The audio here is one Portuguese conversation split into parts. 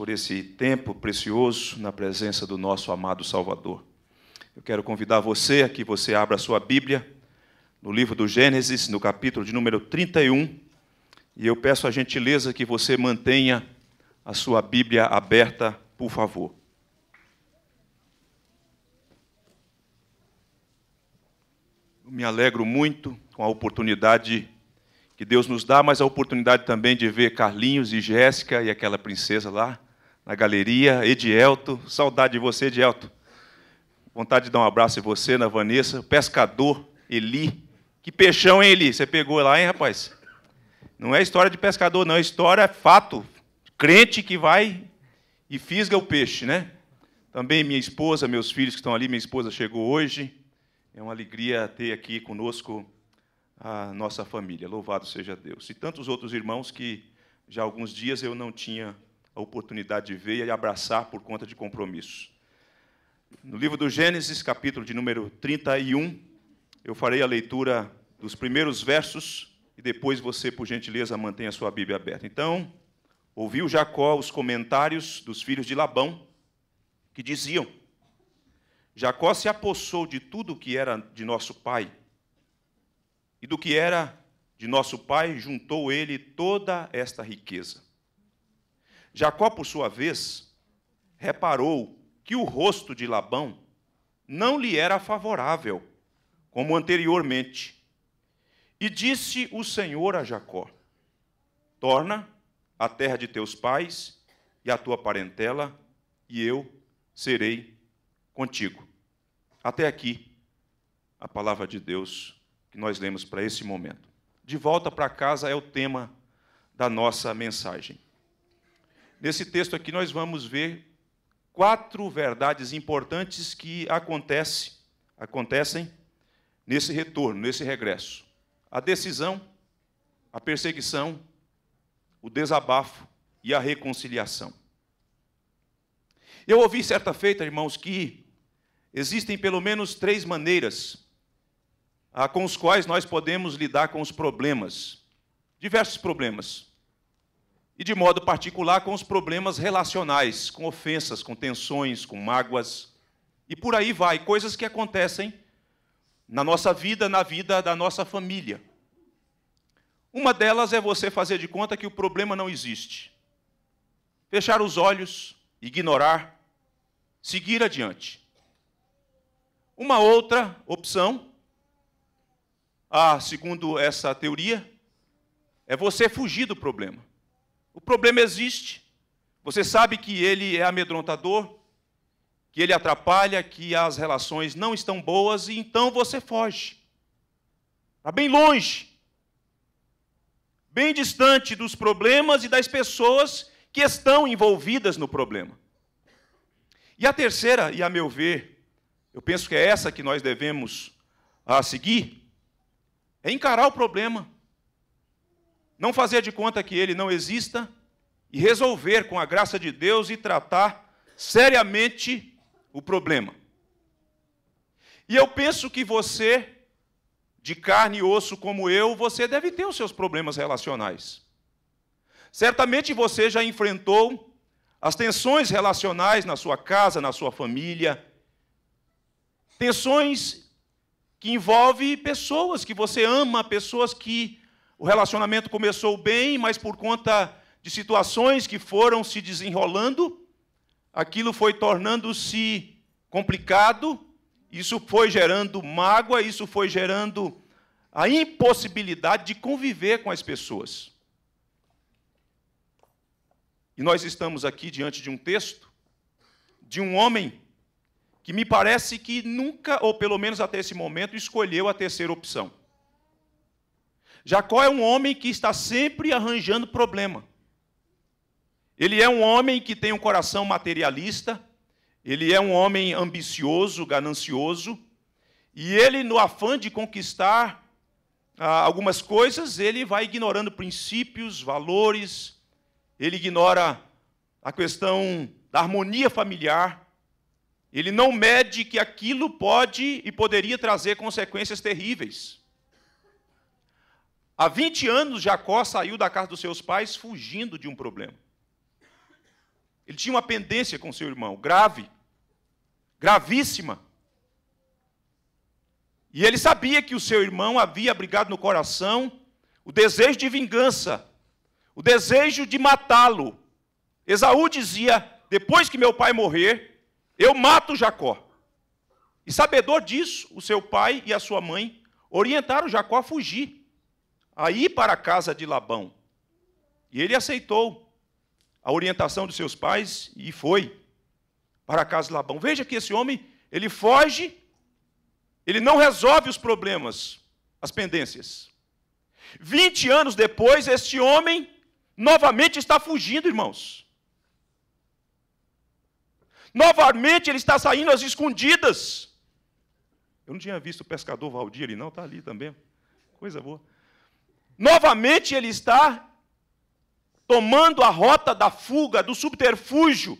por esse tempo precioso na presença do nosso amado Salvador. Eu quero convidar você a que você abra a sua Bíblia no livro do Gênesis, no capítulo de número 31, e eu peço a gentileza que você mantenha a sua Bíblia aberta, por favor. Eu me alegro muito com a oportunidade que Deus nos dá, mas a oportunidade também de ver Carlinhos e Jéssica e aquela princesa lá na galeria. Edielto, saudade de você, Edielto. Vontade de dar um abraço em você, na Vanessa. Pescador, Eli. Que peixão, hein, Eli? Você pegou lá, hein, rapaz? Não é história de pescador, não. É história, é fato. Crente que vai e fisga o peixe, né? Também minha esposa, meus filhos que estão ali. Minha esposa chegou hoje. É uma alegria ter aqui conosco a nossa família. Louvado seja Deus. E tantos outros irmãos que já há alguns dias eu não tinha a oportunidade de ver e abraçar por conta de compromissos. No livro do Gênesis, capítulo de número 31, eu farei a leitura dos primeiros versos e depois você, por gentileza, mantenha a sua Bíblia aberta. Então, ouviu Jacó os comentários dos filhos de Labão, que diziam: Jacó se apossou de tudo o que era de nosso pai, e do que era de nosso pai juntou ele toda esta riqueza. Jacó, por sua vez, reparou que o rosto de Labão não lhe era favorável, como anteriormente. E disse o Senhor a Jacó: Torna a terra de teus pais e a tua parentela, e eu serei contigo. Até aqui a palavra de Deus que nós lemos para esse momento. De volta para casa é o tema da nossa mensagem. Nesse texto aqui nós vamos ver quatro verdades importantes que acontece, acontecem nesse retorno, nesse regresso. A decisão, a perseguição, o desabafo e a reconciliação. Eu ouvi certa feita, irmãos, que existem pelo menos três maneiras ah, com os quais nós podemos lidar com os problemas, diversos problemas e, de modo particular, com os problemas relacionais, com ofensas, com tensões, com mágoas. E por aí vai, coisas que acontecem na nossa vida, na vida da nossa família. Uma delas é você fazer de conta que o problema não existe. Fechar os olhos, ignorar, seguir adiante. Uma outra opção, ah, segundo essa teoria, é você fugir do problema. O problema existe. Você sabe que ele é amedrontador, que ele atrapalha, que as relações não estão boas e então você foge. Está bem longe, bem distante dos problemas e das pessoas que estão envolvidas no problema. E a terceira, e a meu ver, eu penso que é essa que nós devemos a ah, seguir, é encarar o problema não fazer de conta que ele não exista e resolver com a graça de Deus e tratar seriamente o problema. E eu penso que você, de carne e osso como eu, você deve ter os seus problemas relacionais. Certamente você já enfrentou as tensões relacionais na sua casa, na sua família, tensões que envolvem pessoas que você ama, pessoas que o relacionamento começou bem, mas por conta de situações que foram se desenrolando, aquilo foi tornando-se complicado, isso foi gerando mágoa, isso foi gerando a impossibilidade de conviver com as pessoas. E nós estamos aqui diante de um texto de um homem que me parece que nunca, ou pelo menos até esse momento, escolheu a terceira opção. Jacó é um homem que está sempre arranjando problema. Ele é um homem que tem um coração materialista, ele é um homem ambicioso, ganancioso, e ele, no afã de conquistar ah, algumas coisas, ele vai ignorando princípios, valores, ele ignora a questão da harmonia familiar, ele não mede que aquilo pode e poderia trazer consequências terríveis. Há 20 anos, Jacó saiu da casa dos seus pais fugindo de um problema. Ele tinha uma pendência com seu irmão, grave, gravíssima. E ele sabia que o seu irmão havia abrigado no coração o desejo de vingança, o desejo de matá-lo. Esaú dizia: depois que meu pai morrer, eu mato Jacó. E sabedor disso, o seu pai e a sua mãe orientaram Jacó a fugir a ir para a casa de Labão. E ele aceitou a orientação de seus pais e foi para a casa de Labão. Veja que esse homem, ele foge, ele não resolve os problemas, as pendências. Vinte anos depois, este homem novamente está fugindo, irmãos. Novamente ele está saindo às escondidas. Eu não tinha visto o pescador Valdir ali, não, está ali também. Coisa boa. Novamente ele está tomando a rota da fuga, do subterfúgio.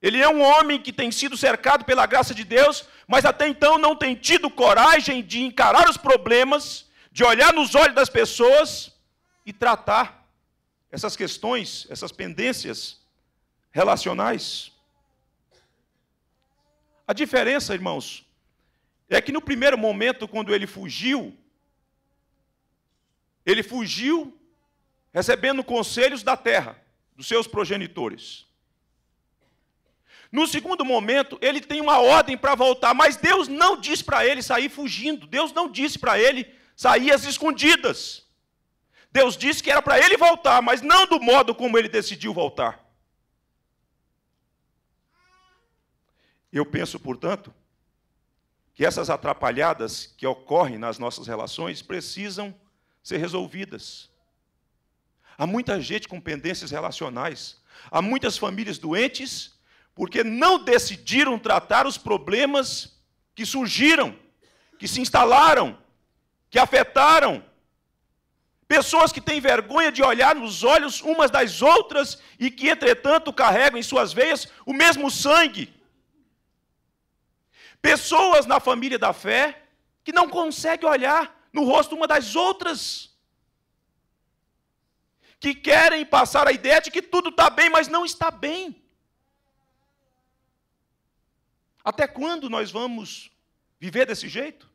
Ele é um homem que tem sido cercado pela graça de Deus, mas até então não tem tido coragem de encarar os problemas, de olhar nos olhos das pessoas e tratar essas questões, essas pendências relacionais. A diferença, irmãos, é que no primeiro momento, quando ele fugiu, ele fugiu, recebendo conselhos da terra, dos seus progenitores. No segundo momento, ele tem uma ordem para voltar, mas Deus não diz para ele sair fugindo. Deus não disse para ele sair às escondidas. Deus disse que era para ele voltar, mas não do modo como ele decidiu voltar. Eu penso, portanto, que essas atrapalhadas que ocorrem nas nossas relações precisam ser resolvidas. Há muita gente com pendências relacionais. Há muitas famílias doentes porque não decidiram tratar os problemas que surgiram, que se instalaram, que afetaram. Pessoas que têm vergonha de olhar nos olhos umas das outras e que, entretanto, carregam em suas veias o mesmo sangue. Pessoas na família da fé que não conseguem olhar no rosto uma das outras. Que querem passar a ideia de que tudo está bem, mas não está bem. Até quando nós vamos viver desse jeito?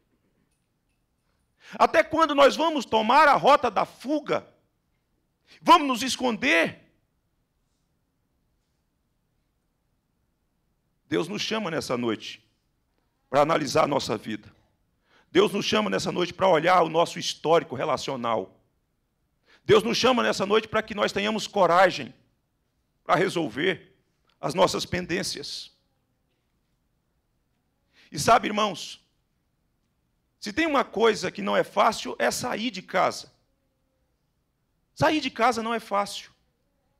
Até quando nós vamos tomar a rota da fuga? Vamos nos esconder? Deus nos chama nessa noite para analisar a nossa vida. Deus nos chama nessa noite para olhar o nosso histórico relacional. Deus nos chama nessa noite para que nós tenhamos coragem para resolver as nossas pendências. E sabe, irmãos, se tem uma coisa que não é fácil, é sair de casa. Sair de casa não é fácil.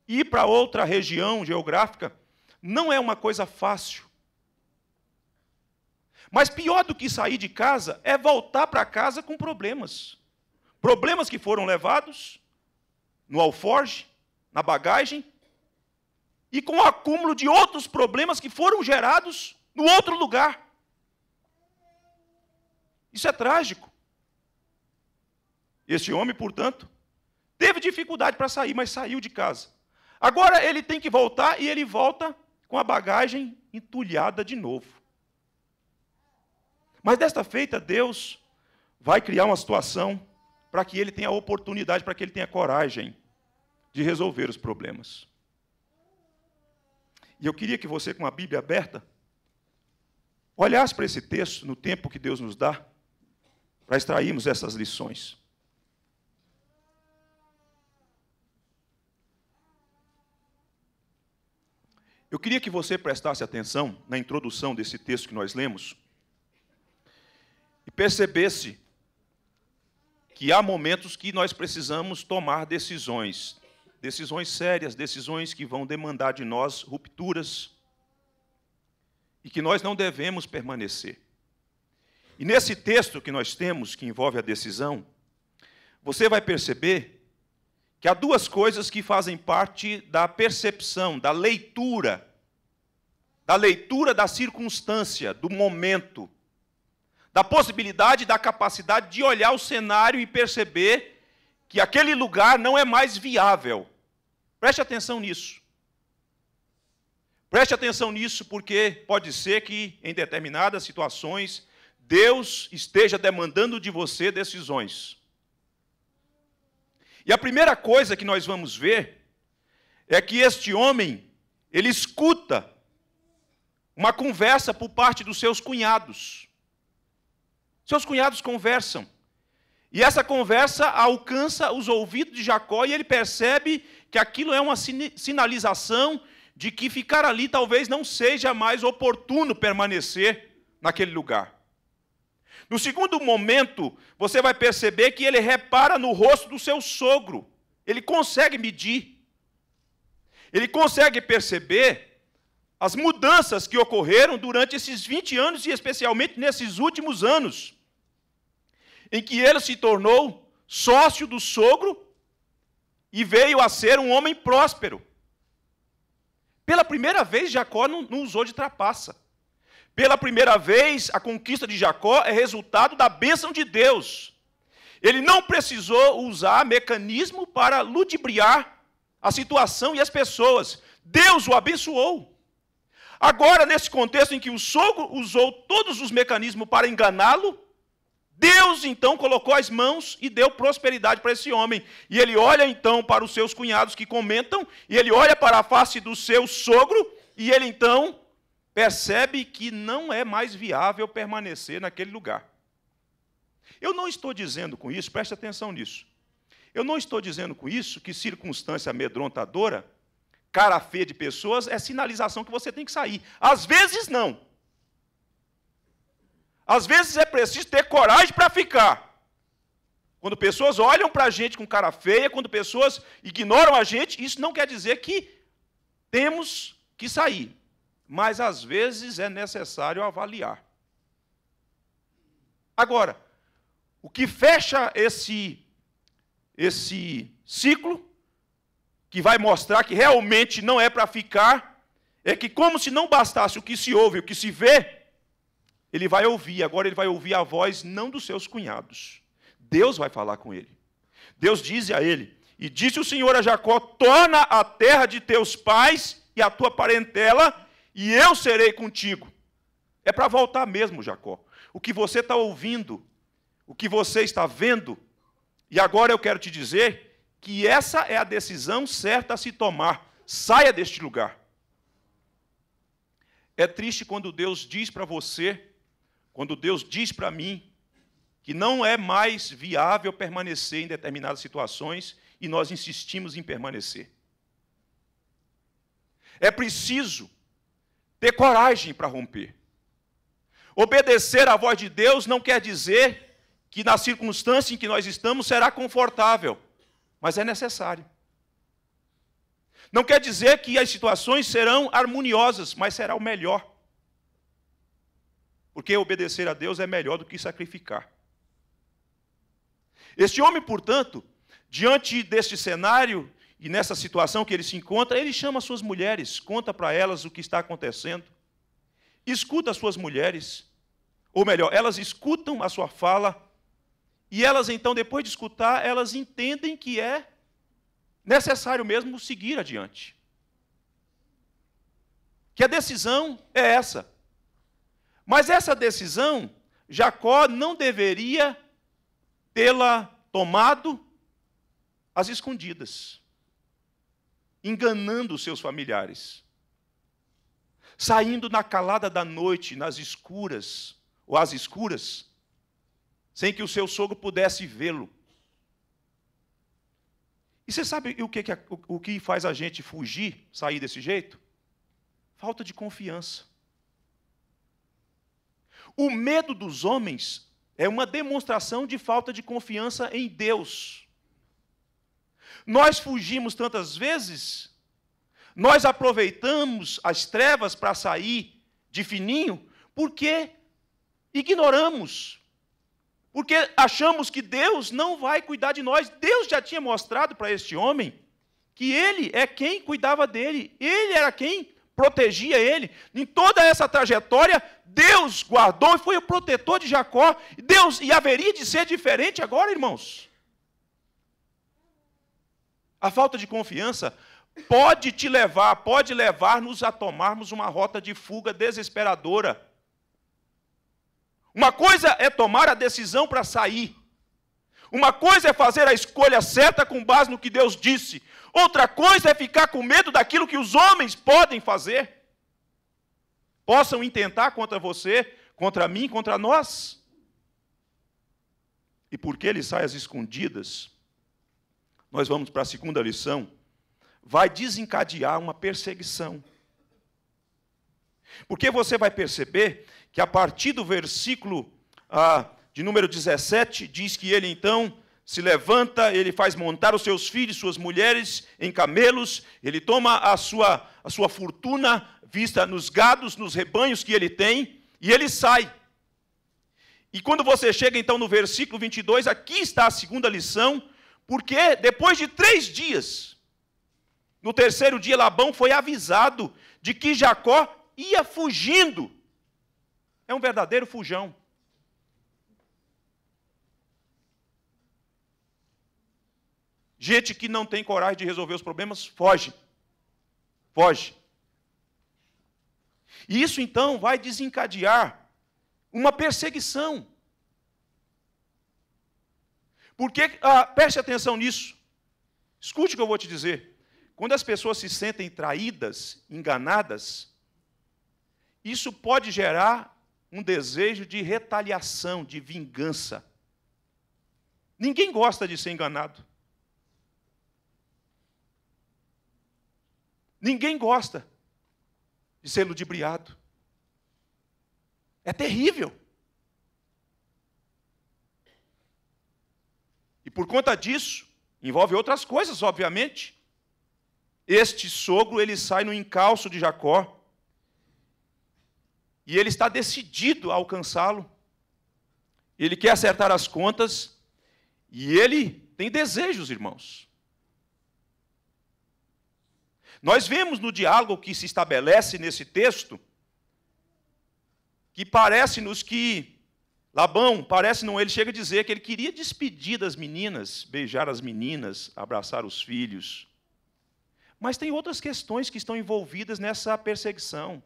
Ir para outra região geográfica não é uma coisa fácil. Mas pior do que sair de casa é voltar para casa com problemas. Problemas que foram levados no alforge, na bagagem, e com o acúmulo de outros problemas que foram gerados no outro lugar. Isso é trágico. Este homem, portanto, teve dificuldade para sair, mas saiu de casa. Agora ele tem que voltar e ele volta com a bagagem entulhada de novo. Mas desta feita, Deus vai criar uma situação para que ele tenha oportunidade, para que ele tenha coragem de resolver os problemas. E eu queria que você, com a Bíblia aberta, olhasse para esse texto no tempo que Deus nos dá, para extrairmos essas lições. Eu queria que você prestasse atenção na introdução desse texto que nós lemos, e percebesse que há momentos que nós precisamos tomar decisões, decisões sérias, decisões que vão demandar de nós rupturas e que nós não devemos permanecer. E nesse texto que nós temos, que envolve a decisão, você vai perceber que há duas coisas que fazem parte da percepção, da leitura, da leitura da circunstância, do momento da possibilidade, da capacidade de olhar o cenário e perceber que aquele lugar não é mais viável. Preste atenção nisso. Preste atenção nisso, porque pode ser que, em determinadas situações, Deus esteja demandando de você decisões. E a primeira coisa que nós vamos ver é que este homem, ele escuta uma conversa por parte dos seus cunhados. Seus cunhados conversam. E essa conversa alcança os ouvidos de Jacó e ele percebe que aquilo é uma sinalização de que ficar ali talvez não seja mais oportuno permanecer naquele lugar. No segundo momento, você vai perceber que ele repara no rosto do seu sogro. Ele consegue medir. Ele consegue perceber as mudanças que ocorreram durante esses 20 anos e especialmente nesses últimos anos em que ele se tornou sócio do sogro e veio a ser um homem próspero. Pela primeira vez, Jacó não, não usou de trapaça. Pela primeira vez, a conquista de Jacó é resultado da bênção de Deus. Ele não precisou usar mecanismo para ludibriar a situação e as pessoas. Deus o abençoou. Agora, nesse contexto em que o sogro usou todos os mecanismos para enganá-lo, Deus então colocou as mãos e deu prosperidade para esse homem. E ele olha então para os seus cunhados que comentam, e ele olha para a face do seu sogro, e ele então percebe que não é mais viável permanecer naquele lugar. Eu não estou dizendo com isso, preste atenção nisso. Eu não estou dizendo com isso que circunstância amedrontadora, cara feia de pessoas, é sinalização que você tem que sair. Às vezes não. Às vezes é preciso ter coragem para ficar. Quando pessoas olham para a gente com cara feia, quando pessoas ignoram a gente, isso não quer dizer que temos que sair. Mas às vezes é necessário avaliar. Agora, o que fecha esse esse ciclo que vai mostrar que realmente não é para ficar é que como se não bastasse o que se ouve, o que se vê, ele vai ouvir, agora ele vai ouvir a voz não dos seus cunhados. Deus vai falar com ele. Deus diz a ele: E disse o Senhor a Jacó: Torna a terra de teus pais e a tua parentela, e eu serei contigo. É para voltar mesmo, Jacó. O que você está ouvindo, o que você está vendo, e agora eu quero te dizer que essa é a decisão certa a se tomar. Saia deste lugar. É triste quando Deus diz para você quando Deus diz para mim que não é mais viável permanecer em determinadas situações e nós insistimos em permanecer. É preciso ter coragem para romper. Obedecer à voz de Deus não quer dizer que na circunstância em que nós estamos será confortável, mas é necessário. Não quer dizer que as situações serão harmoniosas, mas será o melhor. Porque obedecer a Deus é melhor do que sacrificar. Este homem, portanto, diante deste cenário e nessa situação que ele se encontra, ele chama suas mulheres, conta para elas o que está acontecendo, escuta as suas mulheres, ou melhor, elas escutam a sua fala, e elas então, depois de escutar, elas entendem que é necessário mesmo seguir adiante. Que a decisão é essa. Mas essa decisão, Jacó não deveria tê-la tomado às escondidas, enganando os seus familiares, saindo na calada da noite, nas escuras, ou às escuras, sem que o seu sogro pudesse vê-lo. E você sabe o que, o que faz a gente fugir, sair desse jeito? Falta de confiança. O medo dos homens é uma demonstração de falta de confiança em Deus. Nós fugimos tantas vezes, nós aproveitamos as trevas para sair de fininho, porque ignoramos, porque achamos que Deus não vai cuidar de nós. Deus já tinha mostrado para este homem que ele é quem cuidava dele, ele era quem protegia ele. Em toda essa trajetória, Deus guardou e foi o protetor de Jacó. Deus, e haveria de ser diferente agora, irmãos? A falta de confiança pode te levar, pode levar-nos a tomarmos uma rota de fuga desesperadora. Uma coisa é tomar a decisão para sair. Uma coisa é fazer a escolha certa com base no que Deus disse. Outra coisa é ficar com medo daquilo que os homens podem fazer. Possam intentar contra você, contra mim, contra nós. E porque ele sai às escondidas, nós vamos para a segunda lição. Vai desencadear uma perseguição. Porque você vai perceber que a partir do versículo ah, de número 17, diz que ele então se levanta, ele faz montar os seus filhos, suas mulheres em camelos, ele toma a sua, a sua fortuna vista nos gados, nos rebanhos que ele tem, e ele sai. E quando você chega então no versículo 22, aqui está a segunda lição, porque depois de três dias, no terceiro dia, Labão foi avisado de que Jacó ia fugindo. É um verdadeiro fujão. Gente que não tem coragem de resolver os problemas foge. Foge. E isso então vai desencadear uma perseguição. Porque, ah, preste atenção nisso. Escute o que eu vou te dizer. Quando as pessoas se sentem traídas, enganadas, isso pode gerar um desejo de retaliação, de vingança. Ninguém gosta de ser enganado. Ninguém gosta de ser ludibriado. É terrível. E por conta disso, envolve outras coisas, obviamente. Este sogro, ele sai no encalço de Jacó. E ele está decidido a alcançá-lo. Ele quer acertar as contas. E ele tem desejos, irmãos. Nós vemos no diálogo que se estabelece nesse texto que parece-nos que Labão, parece não, ele chega a dizer que ele queria despedir das meninas, beijar as meninas, abraçar os filhos. Mas tem outras questões que estão envolvidas nessa perseguição.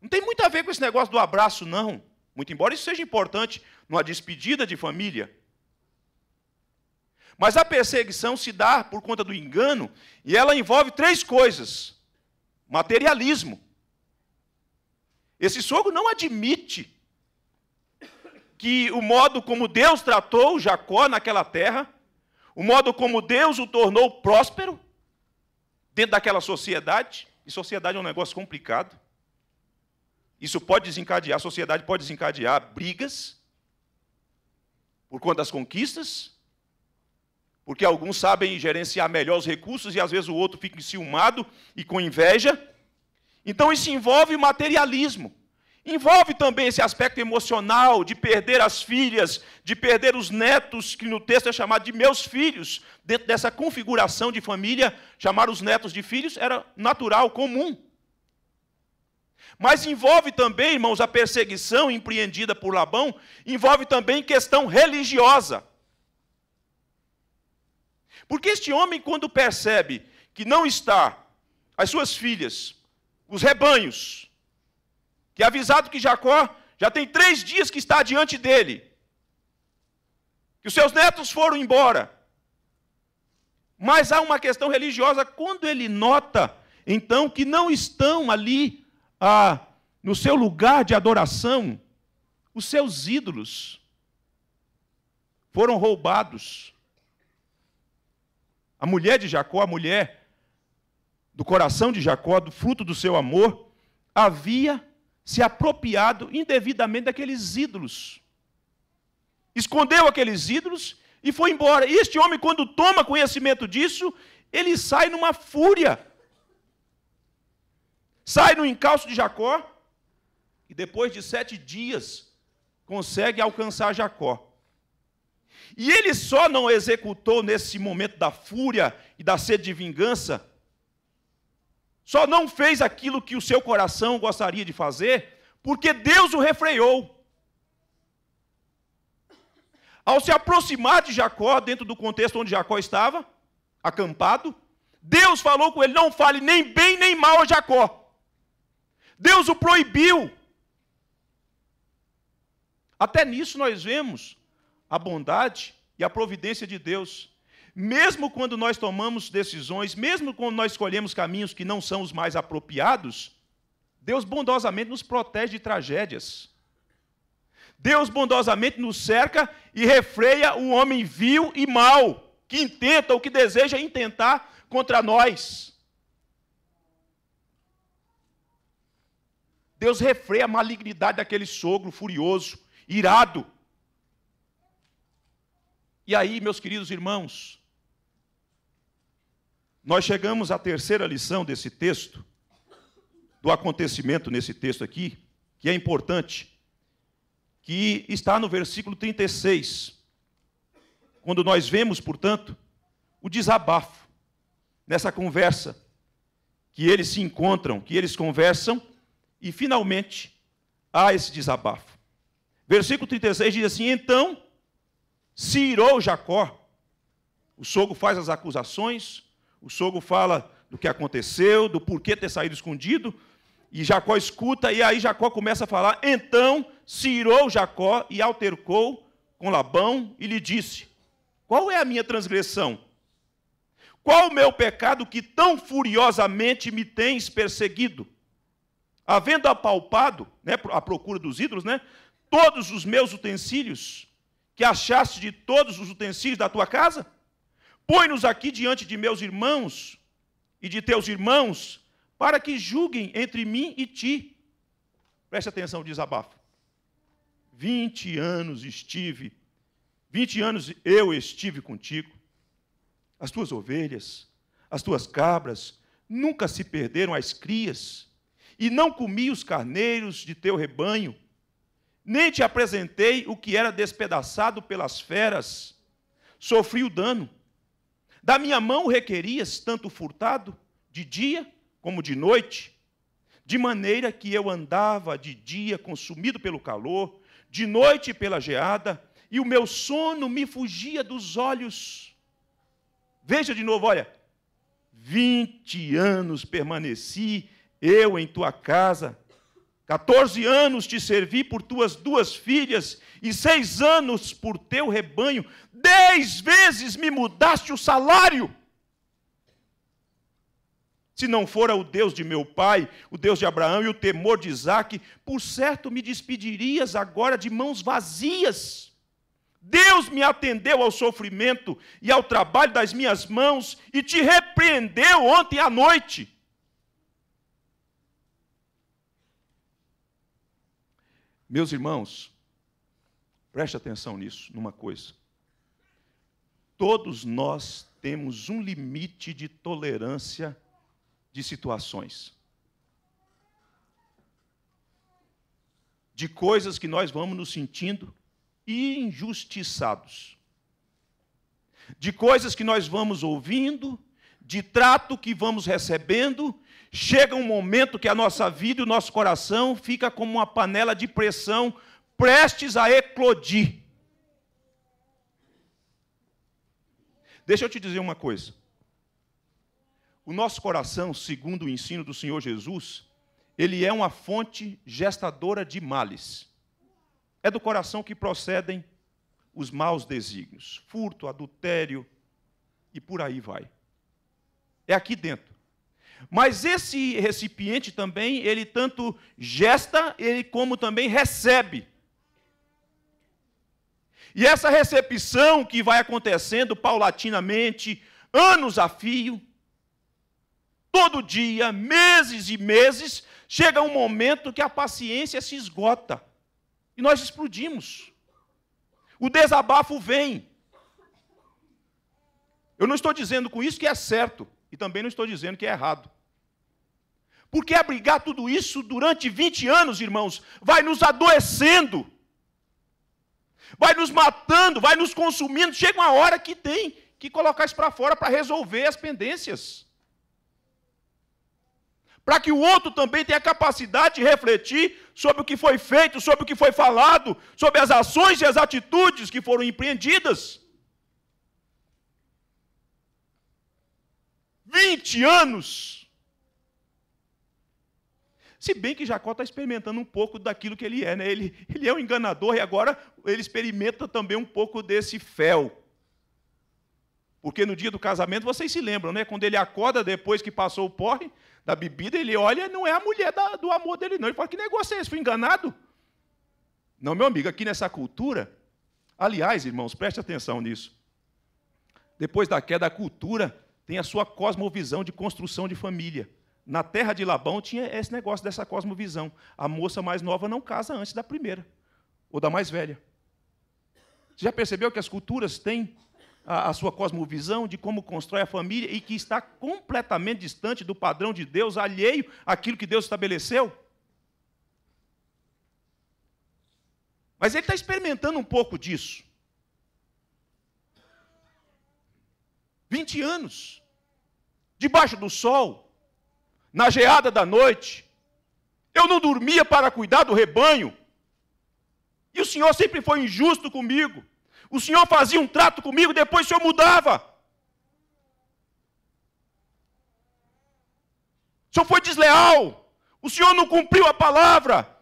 Não tem muito a ver com esse negócio do abraço, não. Muito embora isso seja importante numa despedida de família. Mas a perseguição se dá por conta do engano e ela envolve três coisas: materialismo. Esse sogro não admite que o modo como Deus tratou Jacó naquela terra, o modo como Deus o tornou próspero dentro daquela sociedade, e sociedade é um negócio complicado. Isso pode desencadear, a sociedade pode desencadear brigas por conta das conquistas, porque alguns sabem gerenciar melhor os recursos e às vezes o outro fica enciumado e com inveja. Então isso envolve materialismo. Envolve também esse aspecto emocional de perder as filhas, de perder os netos, que no texto é chamado de meus filhos, dentro dessa configuração de família, chamar os netos de filhos era natural, comum. Mas envolve também, irmãos, a perseguição empreendida por Labão, envolve também questão religiosa. Porque este homem, quando percebe que não está as suas filhas, os rebanhos, que é avisado que Jacó já tem três dias que está diante dele, que os seus netos foram embora. Mas há uma questão religiosa, quando ele nota, então, que não estão ali ah, no seu lugar de adoração, os seus ídolos foram roubados a mulher de Jacó, a mulher do coração de Jacó, do fruto do seu amor, havia se apropriado indevidamente daqueles ídolos. Escondeu aqueles ídolos e foi embora. E este homem, quando toma conhecimento disso, ele sai numa fúria. Sai no encalço de Jacó e depois de sete dias consegue alcançar Jacó. E ele só não executou nesse momento da fúria e da sede de vingança, só não fez aquilo que o seu coração gostaria de fazer, porque Deus o refreou. Ao se aproximar de Jacó, dentro do contexto onde Jacó estava, acampado, Deus falou com ele: não fale nem bem nem mal a Jacó. Deus o proibiu. Até nisso nós vemos a bondade e a providência de Deus. Mesmo quando nós tomamos decisões, mesmo quando nós escolhemos caminhos que não são os mais apropriados, Deus bondosamente nos protege de tragédias. Deus bondosamente nos cerca e refreia o homem vil e mau, que intenta ou que deseja intentar contra nós. Deus refreia a malignidade daquele sogro furioso, irado, e aí, meus queridos irmãos, nós chegamos à terceira lição desse texto, do acontecimento nesse texto aqui, que é importante, que está no versículo 36. Quando nós vemos, portanto, o desabafo nessa conversa que eles se encontram, que eles conversam e finalmente há esse desabafo. Versículo 36 diz assim: Então se irou Jacó. O sogro faz as acusações, o sogro fala do que aconteceu, do porquê ter saído escondido, e Jacó escuta, e aí Jacó começa a falar. Então se irou Jacó e altercou com Labão e lhe disse: Qual é a minha transgressão? Qual o meu pecado que tão furiosamente me tens perseguido? Havendo apalpado, né, à procura dos ídolos, né, todos os meus utensílios, que achaste de todos os utensílios da tua casa? Põe-nos aqui diante de meus irmãos e de teus irmãos, para que julguem entre mim e ti. Preste atenção, desabafo. Vinte anos estive, vinte anos eu estive contigo. As tuas ovelhas, as tuas cabras, nunca se perderam as crias, e não comi os carneiros de teu rebanho nem te apresentei o que era despedaçado pelas feras, sofri o dano. Da minha mão requerias tanto furtado, de dia como de noite, de maneira que eu andava de dia consumido pelo calor, de noite pela geada, e o meu sono me fugia dos olhos. Veja de novo, olha. Vinte anos permaneci eu em tua casa, 14 anos te servi por tuas duas filhas, e seis anos por teu rebanho, dez vezes me mudaste o salário. Se não fora o Deus de meu pai, o Deus de Abraão e o temor de Isaac, por certo me despedirias agora de mãos vazias. Deus me atendeu ao sofrimento e ao trabalho das minhas mãos e te repreendeu ontem à noite. Meus irmãos, preste atenção nisso, numa coisa. Todos nós temos um limite de tolerância de situações. De coisas que nós vamos nos sentindo injustiçados. De coisas que nós vamos ouvindo, de trato que vamos recebendo Chega um momento que a nossa vida e o nosso coração fica como uma panela de pressão prestes a eclodir. Deixa eu te dizer uma coisa. O nosso coração, segundo o ensino do Senhor Jesus, ele é uma fonte gestadora de males. É do coração que procedem os maus desígnios, furto, adultério e por aí vai. É aqui dentro. Mas esse recipiente também, ele tanto gesta, ele como também recebe. E essa recepção que vai acontecendo paulatinamente, anos a fio, todo dia, meses e meses, chega um momento que a paciência se esgota e nós explodimos. O desabafo vem. Eu não estou dizendo com isso que é certo. E também não estou dizendo que é errado. Porque abrigar tudo isso durante 20 anos, irmãos, vai nos adoecendo, vai nos matando, vai nos consumindo. Chega uma hora que tem que colocar isso para fora para resolver as pendências. Para que o outro também tenha a capacidade de refletir sobre o que foi feito, sobre o que foi falado, sobre as ações e as atitudes que foram empreendidas. 20 anos. Se bem que Jacó está experimentando um pouco daquilo que ele é, né? ele, ele é um enganador e agora ele experimenta também um pouco desse fel. Porque no dia do casamento, vocês se lembram, né? Quando ele acorda depois que passou o porre da bebida, ele olha, não é a mulher da, do amor dele, não. Ele fala: que negócio é esse? Fui enganado? Não, meu amigo, aqui nessa cultura, aliás, irmãos, preste atenção nisso. Depois da queda, a cultura tem a sua cosmovisão de construção de família. Na terra de Labão tinha esse negócio dessa cosmovisão. A moça mais nova não casa antes da primeira, ou da mais velha. Você já percebeu que as culturas têm a, a sua cosmovisão de como constrói a família e que está completamente distante do padrão de Deus, alheio àquilo que Deus estabeleceu? Mas ele está experimentando um pouco disso. 20 anos debaixo do sol, na geada da noite. Eu não dormia para cuidar do rebanho. E o Senhor sempre foi injusto comigo. O Senhor fazia um trato comigo, depois o Senhor mudava. O Senhor foi desleal. O Senhor não cumpriu a palavra.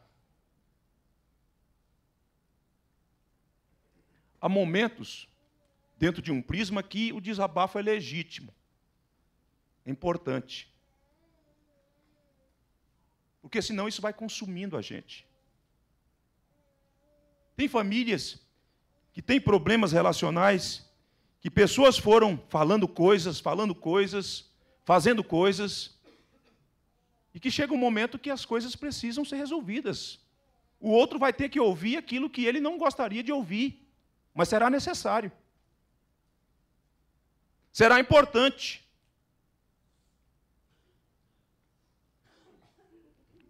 Há momentos, dentro de um prisma, que o desabafo é legítimo. É importante. Porque senão isso vai consumindo a gente. Tem famílias que têm problemas relacionais, que pessoas foram falando coisas, falando coisas, fazendo coisas, e que chega um momento que as coisas precisam ser resolvidas. O outro vai ter que ouvir aquilo que ele não gostaria de ouvir, mas será necessário. Será importante.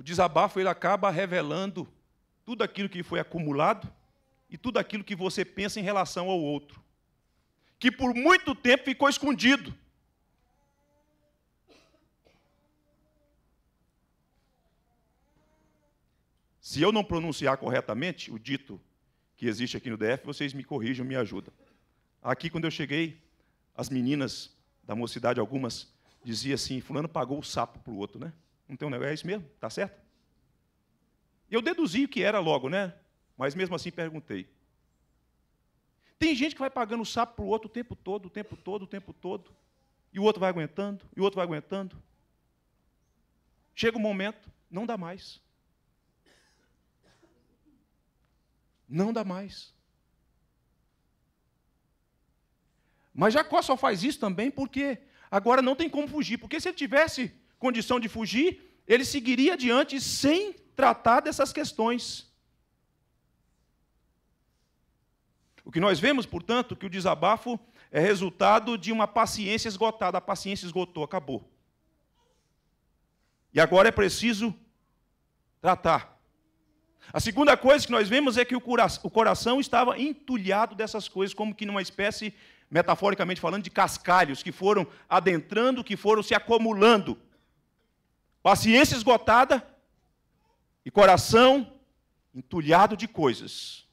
desabafo ele acaba revelando tudo aquilo que foi acumulado e tudo aquilo que você pensa em relação ao outro, que por muito tempo ficou escondido. Se eu não pronunciar corretamente o dito que existe aqui no DF, vocês me corrijam, me ajudam. Aqui, quando eu cheguei, as meninas da mocidade, algumas, diziam assim: Fulano pagou o sapo para o outro, né? Não tem um negócio, é isso mesmo, tá certo? Eu deduzi o que era logo, né? Mas mesmo assim perguntei. Tem gente que vai pagando o sapo para o outro o tempo todo, o tempo todo, o tempo todo. E o outro vai aguentando, e o outro vai aguentando. Chega um momento, não dá mais. Não dá mais. Mas Jacó só faz isso também porque agora não tem como fugir. Porque se ele tivesse condição de fugir, ele seguiria adiante sem tratar dessas questões. O que nós vemos, portanto, que o desabafo é resultado de uma paciência esgotada. A paciência esgotou, acabou. E agora é preciso tratar. A segunda coisa que nós vemos é que o coração estava entulhado dessas coisas, como que numa espécie, metaforicamente falando, de cascalhos que foram adentrando, que foram se acumulando. Paciência esgotada e coração entulhado de coisas.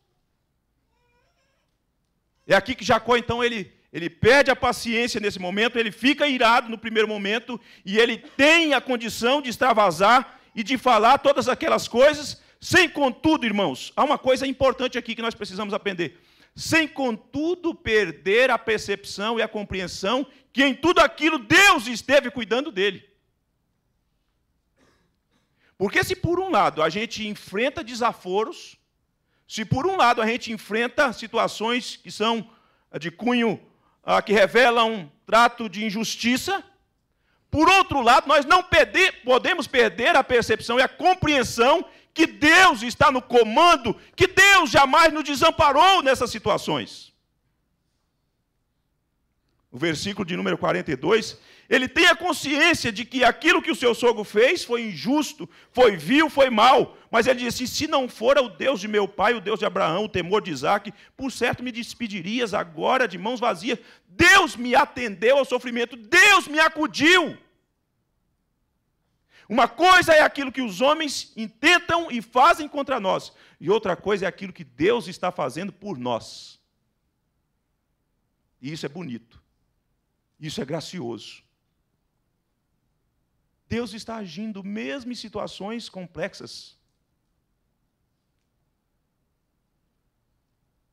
É aqui que Jacó, então, ele, ele perde a paciência nesse momento, ele fica irado no primeiro momento, e ele tem a condição de extravasar e de falar todas aquelas coisas, sem contudo, irmãos, há uma coisa importante aqui que nós precisamos aprender. Sem contudo perder a percepção e a compreensão que em tudo aquilo Deus esteve cuidando dele. Porque se por um lado a gente enfrenta desaforos, se por um lado a gente enfrenta situações que são eh, de cunho ah, que revelam um trato de injustiça, por outro lado, nós não perder, podemos perder a percepção e a compreensão que Deus está no comando, que Deus jamais nos desamparou nessas situações. O versículo de número 42 ele tem a consciência de que aquilo que o seu sogro fez foi injusto, foi vil, foi mal. Mas ele diz assim: se não for o Deus de meu pai, o Deus de Abraão, o temor de Isaac, por certo me despedirias agora de mãos vazias. Deus me atendeu ao sofrimento, Deus me acudiu. Uma coisa é aquilo que os homens intentam e fazem contra nós, e outra coisa é aquilo que Deus está fazendo por nós. E isso é bonito, isso é gracioso. Deus está agindo mesmo em situações complexas.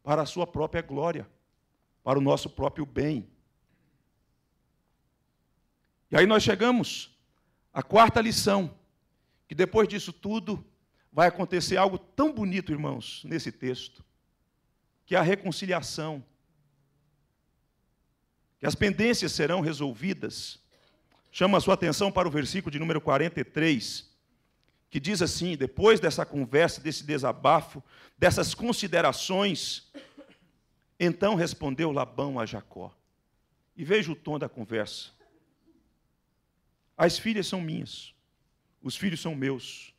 Para a sua própria glória, para o nosso próprio bem. E aí nós chegamos à quarta lição, que depois disso tudo vai acontecer algo tão bonito, irmãos, nesse texto, que é a reconciliação. Que as pendências serão resolvidas chama a sua atenção para o versículo de número 43, que diz assim: depois dessa conversa, desse desabafo, dessas considerações, então respondeu Labão a Jacó. E veja o tom da conversa. As filhas são minhas, os filhos são meus,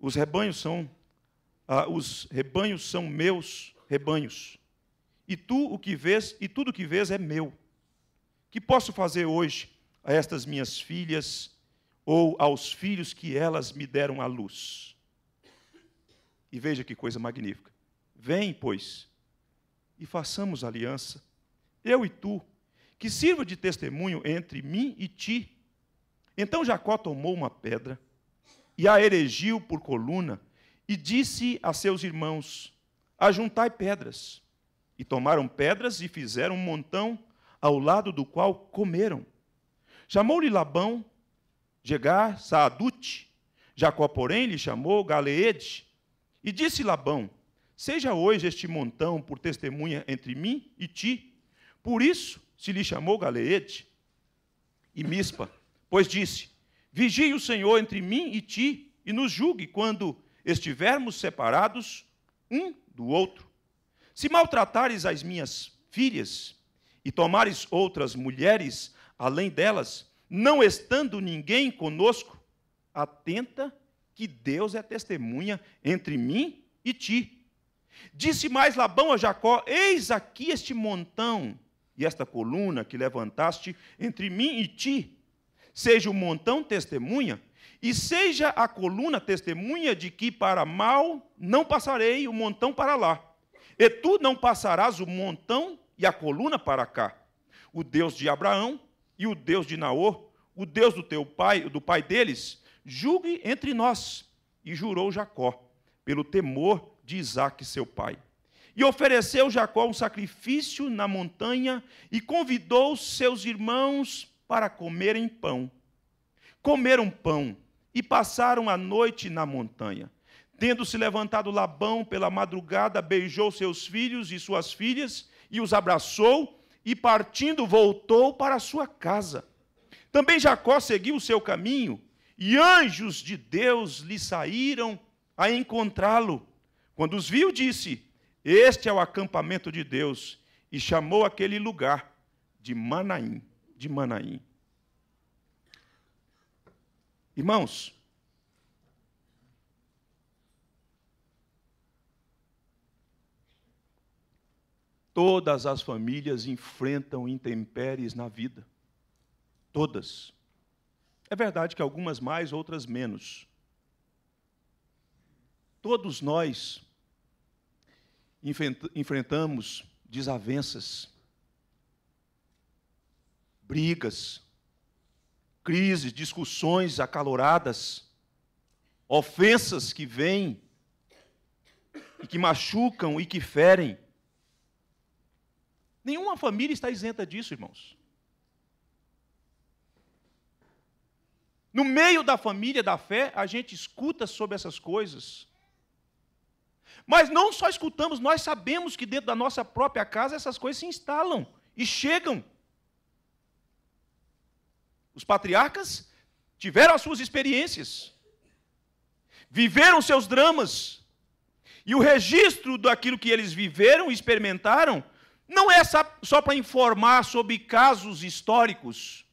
os rebanhos são ah, os rebanhos são meus rebanhos. E tu o que vês, e tudo o que vês é meu. Que posso fazer hoje a estas minhas filhas ou aos filhos que elas me deram à luz. E veja que coisa magnífica. Vem, pois, e façamos aliança, eu e tu, que sirva de testemunho entre mim e ti. Então Jacó tomou uma pedra e a erigiu por coluna e disse a seus irmãos: Ajuntai pedras. E tomaram pedras e fizeram um montão ao lado do qual comeram. Chamou-lhe Labão, Jegar, Saadute. Jacó, porém, lhe chamou Galeede. E disse Labão: Seja hoje este montão por testemunha entre mim e ti. Por isso se lhe chamou Galeede e Mispa, pois disse: Vigie o Senhor entre mim e ti, e nos julgue quando estivermos separados um do outro. Se maltratares as minhas filhas e tomares outras mulheres, Além delas, não estando ninguém conosco, atenta que Deus é testemunha entre mim e ti. Disse mais Labão a Jacó: Eis aqui este montão e esta coluna que levantaste entre mim e ti. Seja o montão testemunha, e seja a coluna testemunha de que para mal não passarei o montão para lá. E tu não passarás o montão e a coluna para cá. O Deus de Abraão, e o Deus de Naor, o Deus do teu pai, do pai deles, julgue entre nós. E jurou Jacó, pelo temor de Isaque, seu pai. E ofereceu Jacó um sacrifício na montanha e convidou seus irmãos para comerem pão. Comeram pão e passaram a noite na montanha. Tendo se levantado Labão pela madrugada, beijou seus filhos e suas filhas e os abraçou e partindo voltou para sua casa. Também Jacó seguiu o seu caminho, e anjos de Deus lhe saíram a encontrá-lo. Quando os viu, disse: Este é o acampamento de Deus, e chamou aquele lugar de Manaim, de Manaim. Irmãos, Todas as famílias enfrentam intempéries na vida. Todas. É verdade que algumas mais, outras menos. Todos nós enfrentamos desavenças, brigas, crises, discussões acaloradas, ofensas que vêm e que machucam e que ferem. Nenhuma família está isenta disso, irmãos. No meio da família da fé, a gente escuta sobre essas coisas. Mas não só escutamos, nós sabemos que dentro da nossa própria casa essas coisas se instalam e chegam. Os patriarcas tiveram as suas experiências, viveram seus dramas, e o registro daquilo que eles viveram e experimentaram não é só para informar sobre casos históricos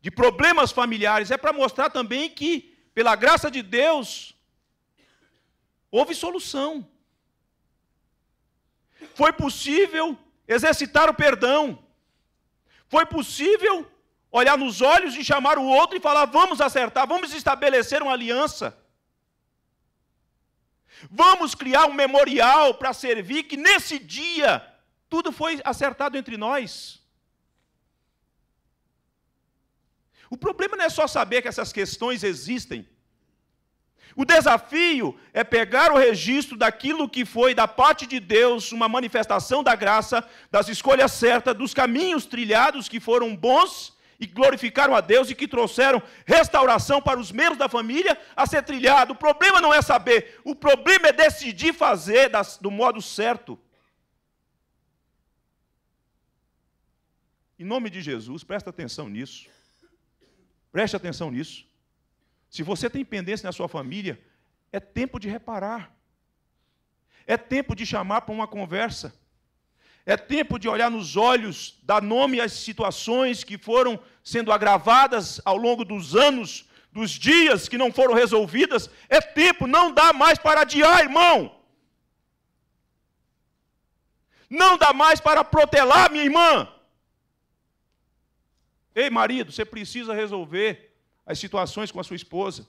de problemas familiares, é para mostrar também que, pela graça de Deus, houve solução. Foi possível exercitar o perdão. Foi possível olhar nos olhos e chamar o outro e falar: vamos acertar, vamos estabelecer uma aliança. Vamos criar um memorial para servir que nesse dia tudo foi acertado entre nós. O problema não é só saber que essas questões existem. O desafio é pegar o registro daquilo que foi, da parte de Deus, uma manifestação da graça, das escolhas certas, dos caminhos trilhados que foram bons e glorificaram a Deus e que trouxeram restauração para os membros da família a ser trilhado. O problema não é saber, o problema é decidir fazer do modo certo. Em nome de Jesus, presta atenção nisso. Preste atenção nisso. Se você tem pendência na sua família, é tempo de reparar. É tempo de chamar para uma conversa. É tempo de olhar nos olhos, dar nome às situações que foram sendo agravadas ao longo dos anos, dos dias que não foram resolvidas. É tempo, não dá mais para adiar, irmão. Não dá mais para protelar, minha irmã. Ei, marido, você precisa resolver as situações com a sua esposa.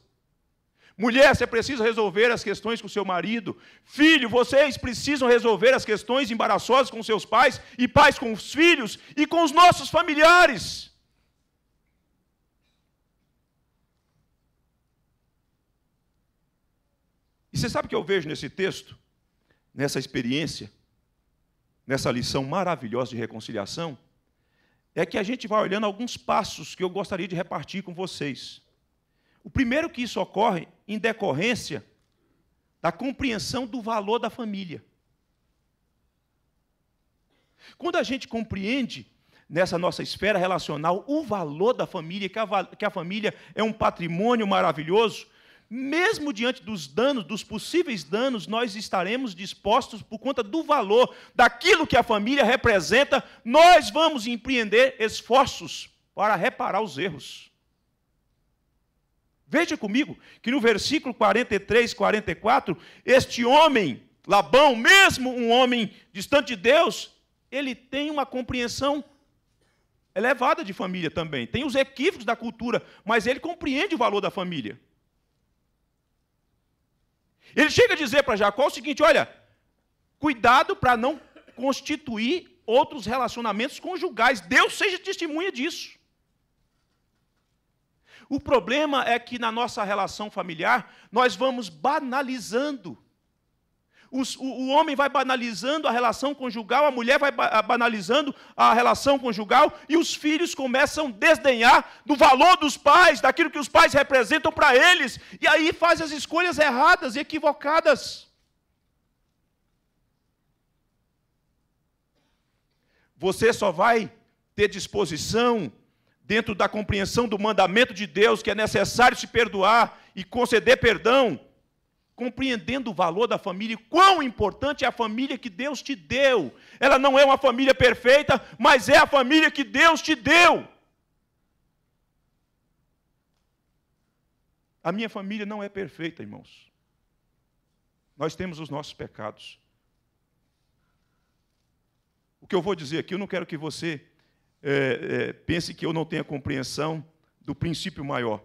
Mulher, você precisa resolver as questões com seu marido. Filho, vocês precisam resolver as questões embaraçosas com seus pais e pais com os filhos e com os nossos familiares. E você sabe o que eu vejo nesse texto, nessa experiência, nessa lição maravilhosa de reconciliação? é que a gente vai olhando alguns passos que eu gostaria de repartir com vocês. O primeiro que isso ocorre em decorrência da compreensão do valor da família. Quando a gente compreende nessa nossa esfera relacional o valor da família, que a, que a família é um patrimônio maravilhoso, mesmo diante dos danos, dos possíveis danos, nós estaremos dispostos, por conta do valor daquilo que a família representa, nós vamos empreender esforços para reparar os erros. Veja comigo que no versículo 43, 44, este homem, Labão, mesmo um homem distante de Deus, ele tem uma compreensão elevada de família também. Tem os equívocos da cultura, mas ele compreende o valor da família. Ele chega a dizer para Jacó o seguinte: olha, cuidado para não constituir outros relacionamentos conjugais. Deus seja testemunha disso. O problema é que na nossa relação familiar nós vamos banalizando os, o, o, homem vai banalizando a relação conjugal, a mulher vai ba banalizando a relação conjugal, e os filhos começam a desdenhar do valor dos pais, daquilo que os pais representam para eles, e aí faz as escolhas erradas e equivocadas. Você só vai ter disposição dentro da compreensão do mandamento de Deus, que é necessário se perdoar e conceder perdão compreendendo o valor da família e quão importante é a família que Deus te deu. Ela não é uma família perfeita, mas é a família que Deus te deu. A minha família não é perfeita, irmãos. Nós temos os nossos pecados. O que eu vou dizer aqui, eu não quero que você é, é, pense que eu não tenha compreensão do princípio maior.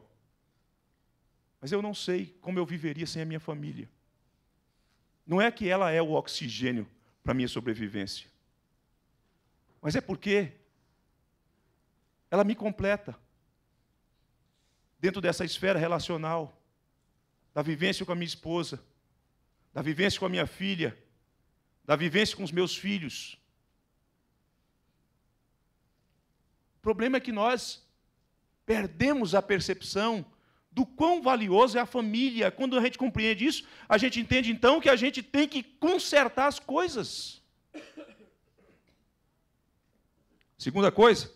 Mas eu não sei como eu viveria sem a minha família. Não é que ela é o oxigênio para a minha sobrevivência, mas é porque ela me completa dentro dessa esfera relacional, da vivência com a minha esposa, da vivência com a minha filha, da vivência com os meus filhos. O problema é que nós perdemos a percepção do quão valioso é a família. Quando a gente compreende isso, a gente entende então que a gente tem que consertar as coisas. Segunda coisa,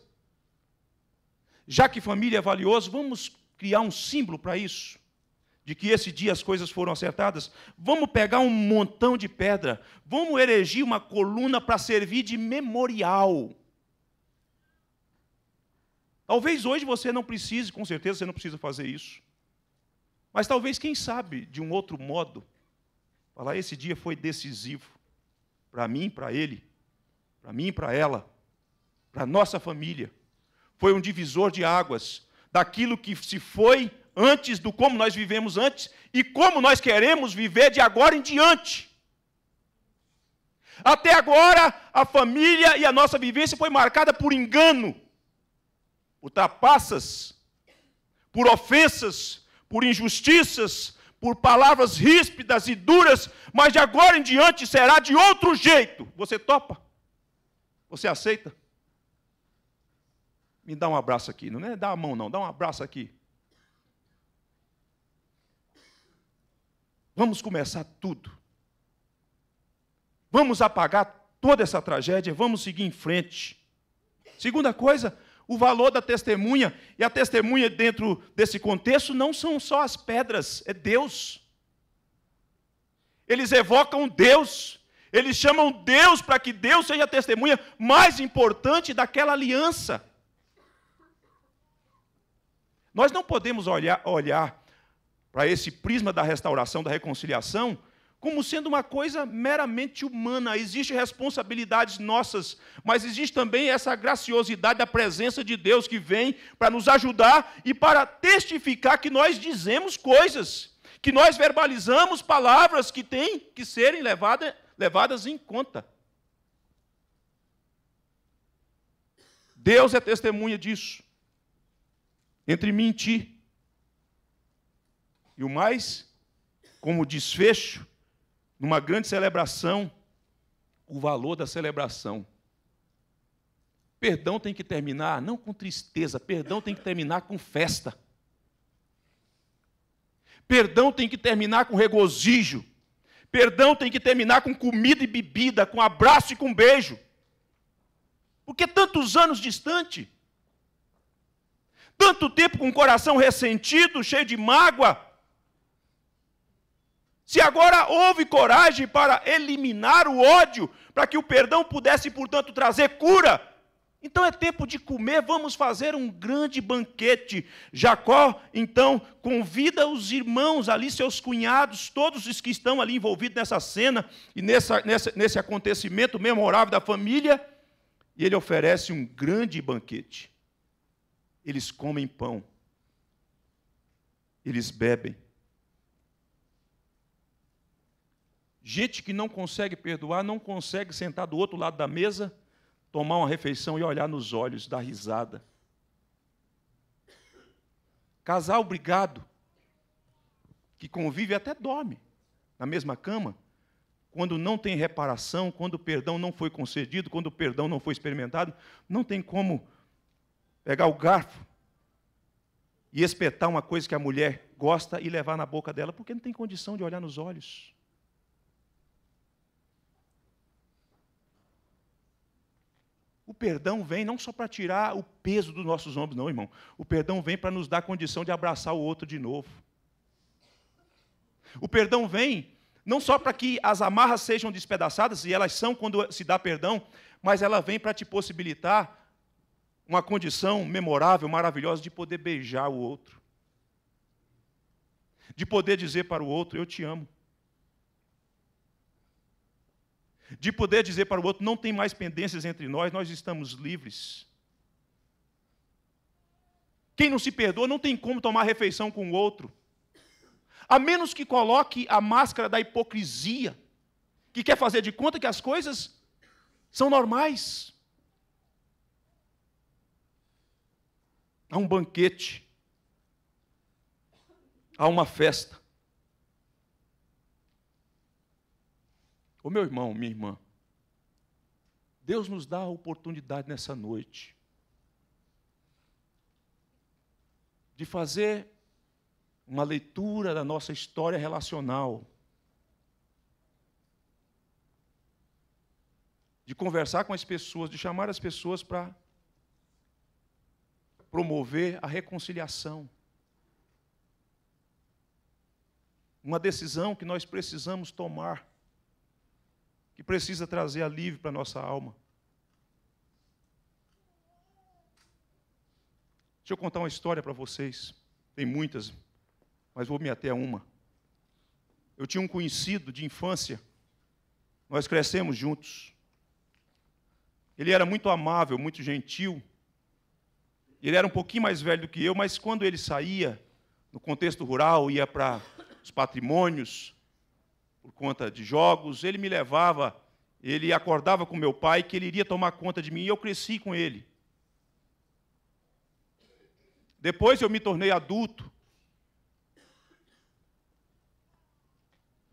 já que família é valioso, vamos criar um símbolo para isso de que esse dia as coisas foram acertadas, vamos pegar um montão de pedra, vamos erigir uma coluna para servir de memorial. Talvez hoje você não precise, com certeza você não precisa fazer isso. Mas talvez, quem sabe, de um outro modo, falar: esse dia foi decisivo para mim, para ele, para mim, para ela, para nossa família. Foi um divisor de águas daquilo que se foi antes, do como nós vivemos antes e como nós queremos viver de agora em diante. Até agora, a família e a nossa vivência foi marcada por engano por trapaças, por ofensas, por injustiças, por palavras ríspidas e duras, mas de agora em diante será de outro jeito. Você topa? Você aceita? Me dá um abraço aqui, não é dá a mão não, dá um abraço aqui. Vamos começar tudo. Vamos apagar toda essa tragédia, vamos seguir em frente. Segunda coisa, o valor da testemunha, e a testemunha dentro desse contexto não são só as pedras, é Deus. Eles evocam Deus, eles chamam Deus para que Deus seja a testemunha mais importante daquela aliança. Nós não podemos olhar, olhar para esse prisma da restauração, da reconciliação, como sendo uma coisa meramente humana. Existem responsabilidades nossas, mas existe também essa graciosidade da presença de Deus que vem para nos ajudar e para testificar que nós dizemos coisas, que nós verbalizamos palavras que têm que serem levada, levadas em conta. Deus é testemunha disso. Entre mim e ti. E o mais, como desfecho, numa grande celebração, o valor da celebração. Perdão tem que terminar não com tristeza, perdão tem que terminar com festa. Perdão tem que terminar com regozijo. Perdão tem que terminar com comida e bebida, com abraço e com beijo. Porque tantos anos distante, tanto tempo com o coração ressentido, cheio de mágoa, se agora houve coragem para eliminar o ódio, para que o perdão pudesse, portanto, trazer cura, então é tempo de comer, vamos fazer um grande banquete. Jacó, então, convida os irmãos ali, seus cunhados, todos os que estão ali envolvidos nessa cena e nessa, nessa, nesse acontecimento memorável da família, e ele oferece um grande banquete. Eles comem pão, eles bebem, Gente que não consegue perdoar, não consegue sentar do outro lado da mesa, tomar uma refeição e olhar nos olhos, dar risada. Casal brigado, que convive até dorme na mesma cama, quando não tem reparação, quando o perdão não foi concedido, quando o perdão não foi experimentado, não tem como pegar o garfo e espetar uma coisa que a mulher gosta e levar na boca dela, porque não tem condição de olhar nos olhos. O perdão vem não só para tirar o peso dos nossos ombros, não, irmão. O perdão vem para nos dar condição de abraçar o outro de novo. O perdão vem não só para que as amarras sejam despedaçadas, e elas são quando se dá perdão, mas ela vem para te possibilitar uma condição memorável, maravilhosa, de poder beijar o outro, de poder dizer para o outro: Eu te amo. de poder dizer para o outro: não tem mais pendências entre nós, nós estamos livres. Quem não se perdoa não tem como tomar refeição com o outro, a menos que coloque a máscara da hipocrisia, que quer fazer de conta que as coisas são normais. Há um banquete, há uma festa, Ô meu irmão, minha irmã, Deus nos dá a oportunidade nessa noite de fazer uma leitura da nossa história relacional, de conversar com as pessoas, de chamar as pessoas para promover a reconciliação. Uma decisão que nós precisamos tomar que precisa trazer alívio para a nossa alma. Deixa eu contar uma história para vocês. Tem muitas, mas vou me até a uma. Eu tinha um conhecido de infância, nós crescemos juntos. Ele era muito amável, muito gentil. Ele era um pouquinho mais velho do que eu, mas quando ele saía, no contexto rural, ia para os patrimônios, por conta de jogos, ele me levava, ele acordava com meu pai que ele iria tomar conta de mim e eu cresci com ele. Depois eu me tornei adulto.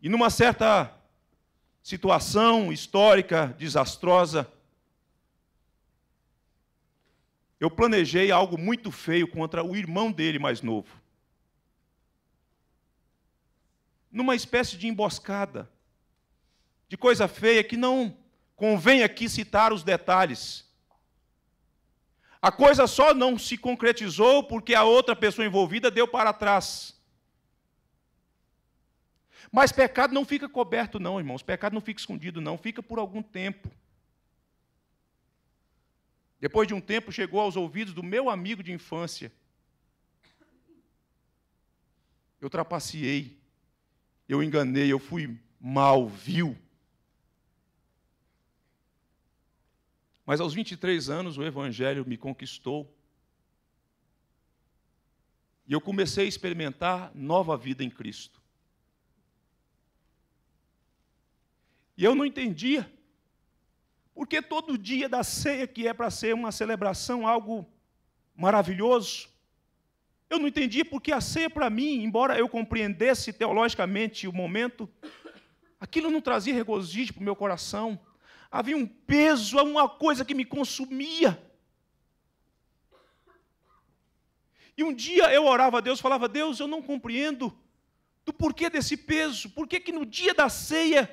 E numa certa situação histórica desastrosa, eu planejei algo muito feio contra o irmão dele mais novo numa espécie de emboscada, de coisa feia que não convém aqui citar os detalhes. A coisa só não se concretizou porque a outra pessoa envolvida deu para trás. Mas pecado não fica coberto, não, irmãos. Pecado não fica escondido, não. Fica por algum tempo. Depois de um tempo, chegou aos ouvidos do meu amigo de infância. Eu trapaceei eu enganei, eu fui mal, vil. Mas aos 23 anos o Evangelho me conquistou. E eu comecei a experimentar nova vida em Cristo. E eu não entendia. Porque todo dia da ceia, que é para ser uma celebração, algo maravilhoso, eu não entendi porque a ceia para mim, embora eu compreendesse teologicamente o momento, aquilo não trazia regozijo para o meu coração. Havia um peso, uma coisa que me consumia. E um dia eu orava a Deus, falava: Deus, eu não compreendo do porquê desse peso, por que no dia da ceia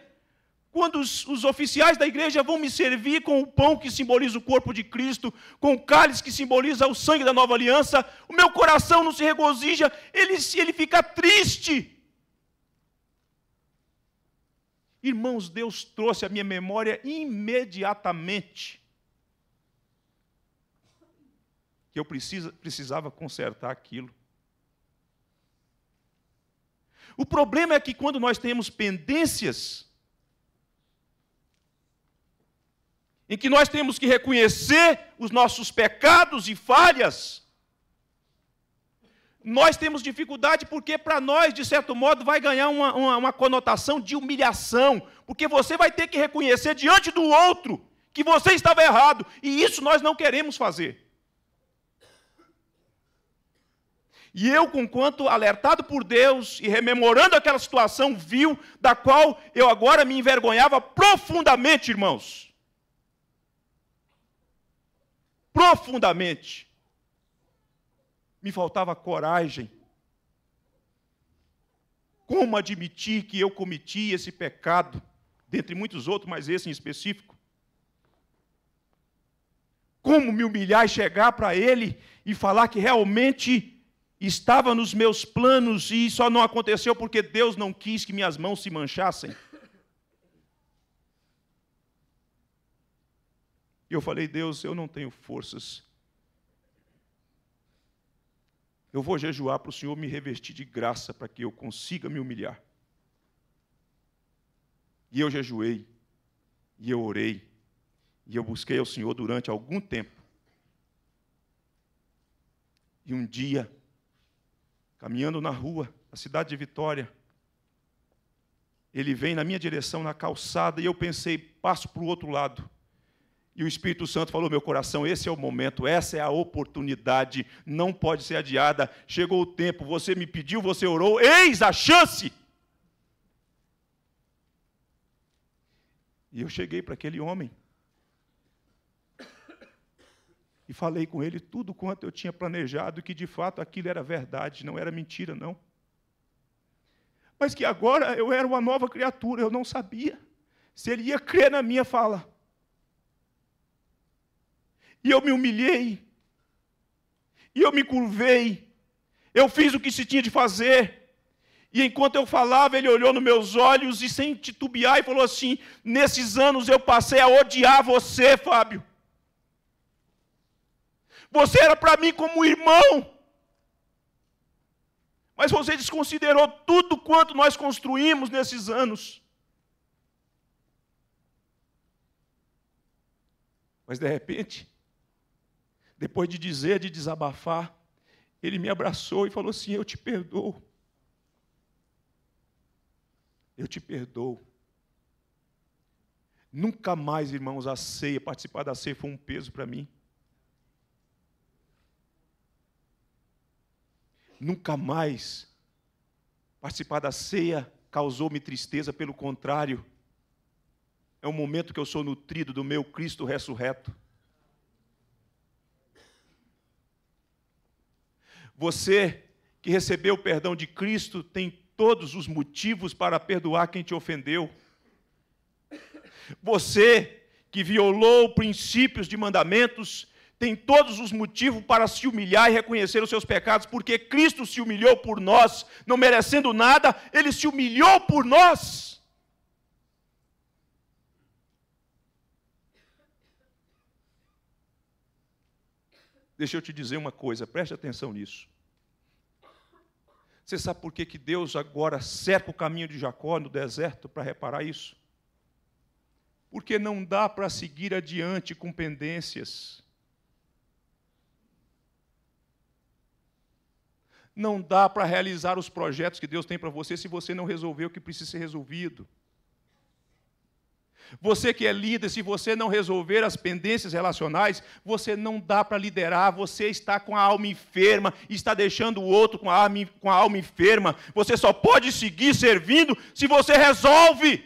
quando os, os, oficiais da igreja vão me servir com o pão que simboliza o corpo de Cristo, com o cálice que simboliza o sangue da nova aliança, o meu coração não se regozija, ele, ele fica triste. Irmãos, Deus trouxe à minha memória imediatamente que eu precisa, precisava consertar aquilo. O problema é que quando nós temos pendências, em que nós temos que reconhecer os nossos pecados e falhas, nós temos dificuldade porque, para nós, de certo modo, vai ganhar uma, uma, uma, conotação de humilhação, porque você vai ter que reconhecer diante do outro que você estava errado, e isso nós não queremos fazer. E eu, conquanto alertado por Deus e rememorando aquela situação viu da qual eu agora me envergonhava profundamente, irmãos profundamente. Me faltava coragem. Como admitir que eu cometi esse pecado, dentre muitos outros, mas esse em específico? Como me humilhar e chegar para ele e falar que realmente estava nos meus planos e só não aconteceu porque Deus não quis que minhas mãos se manchassem? E eu falei: Deus, eu não tenho forças. Eu vou jejuar para o Senhor me revestir de graça para que eu consiga me humilhar. E eu jejuei, e eu orei, e eu busquei ao Senhor durante algum tempo. E um dia, caminhando na rua, na cidade de Vitória, ele vem na minha direção na calçada e eu pensei, passo para o outro lado. E o Espírito Santo falou: meu coração, esse é o momento, essa é a oportunidade, não pode ser adiada. Chegou o tempo, você me pediu, você orou, eis a chance. E eu cheguei para aquele homem e falei com ele tudo quanto eu tinha planejado, que de fato aquilo era verdade, não era mentira, não. Mas que agora eu era uma nova criatura, eu não sabia se ele ia crer na minha fala. E eu me humilhei. E eu me curvei. Eu fiz o que se tinha de fazer. E enquanto eu falava, ele olhou nos meus olhos e, sem titubear, e falou assim: Nesses anos eu passei a odiar você, Fábio. Você era para mim como irmão. Mas você desconsiderou tudo quanto nós construímos nesses anos. Mas de repente, depois de dizer, de desabafar, ele me abraçou e falou assim: Eu te perdoo. Eu te perdoo. Nunca mais, irmãos, a ceia, participar da ceia foi um peso para mim. Nunca mais participar da ceia causou-me tristeza, pelo contrário, é um momento que eu sou nutrido do meu Cristo ressurreto. Você que recebeu o perdão de Cristo tem todos os motivos para perdoar quem te ofendeu. Você que violou princípios de mandamentos tem todos os motivos para se humilhar e reconhecer os seus pecados, porque Cristo se humilhou por nós, não merecendo nada, ele se humilhou por nós. Deixa eu te dizer uma coisa, preste atenção nisso. Você sabe por que, que Deus agora cerca o caminho de Jacó no deserto para reparar isso? Porque não dá para seguir adiante com pendências. Não dá para realizar os projetos que Deus tem para você se você não resolver o que precisa ser resolvido. Você que é líder, se você não resolver as pendências relacionais, você não dá para liderar, você está com a alma enferma, está deixando o outro com a, alma, com a alma enferma. Você só pode seguir servindo se você resolve.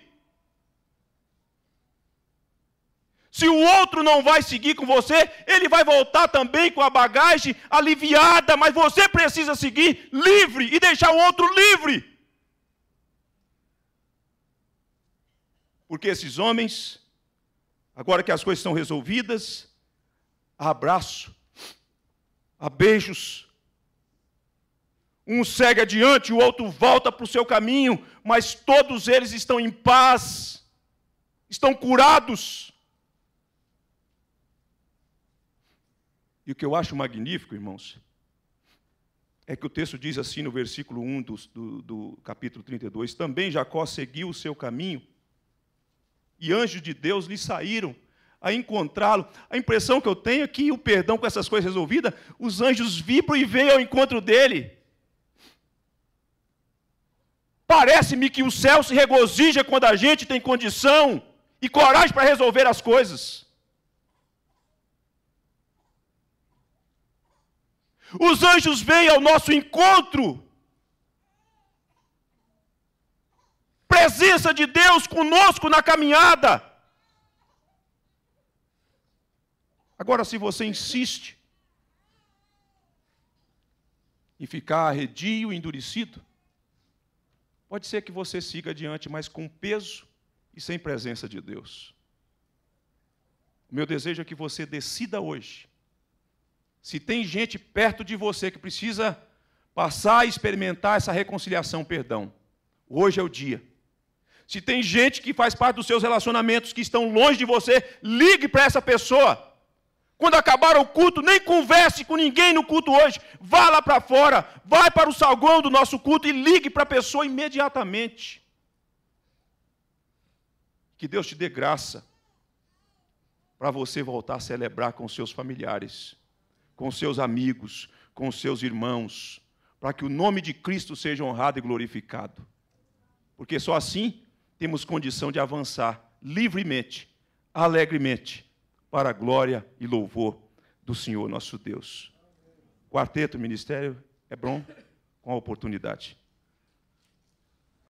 Se o outro não vai seguir com você, ele vai voltar também com a bagagem aliviada, mas você precisa seguir livre e deixar o outro livre. Porque esses homens, agora que as coisas estão resolvidas, há abraço, há beijos, um segue adiante, o outro volta para o seu caminho, mas todos eles estão em paz, estão curados. E o que eu acho magnífico, irmãos, é que o texto diz assim no versículo 1 do, do, do capítulo 32: Também Jacó seguiu o seu caminho e anjos de Deus lhe saíram a encontrá-lo. A impressão que eu tenho é que o perdão com essas coisas resolvidas, os anjos vibram e vêm ao encontro dele. Parece-me que o céu se regozija quando a gente tem condição e coragem para resolver as coisas. Os anjos vêm ao nosso encontro presença de Deus conosco na caminhada. Agora, se você insiste em ficar arredio, endurecido, pode ser que você siga adiante, mas com peso e sem presença de Deus. O meu desejo é que você decida hoje. Se tem gente perto de você que precisa passar a experimentar essa reconciliação, perdão, hoje é o dia. Se tem gente que faz parte dos seus relacionamentos que estão longe de você, ligue para essa pessoa. Quando acabar o culto, nem converse com ninguém no culto hoje. Vá lá para fora, vai para o salgão do nosso culto e ligue para a pessoa imediatamente. Que Deus te dê graça para você voltar a celebrar com seus familiares, com seus amigos, com seus irmãos, para que o nome de Cristo seja honrado e glorificado. Porque só assim temos condição de avançar livremente, alegremente, para a glória e louvor do Senhor nosso Deus. Quarteto, ministério, é bom com a oportunidade.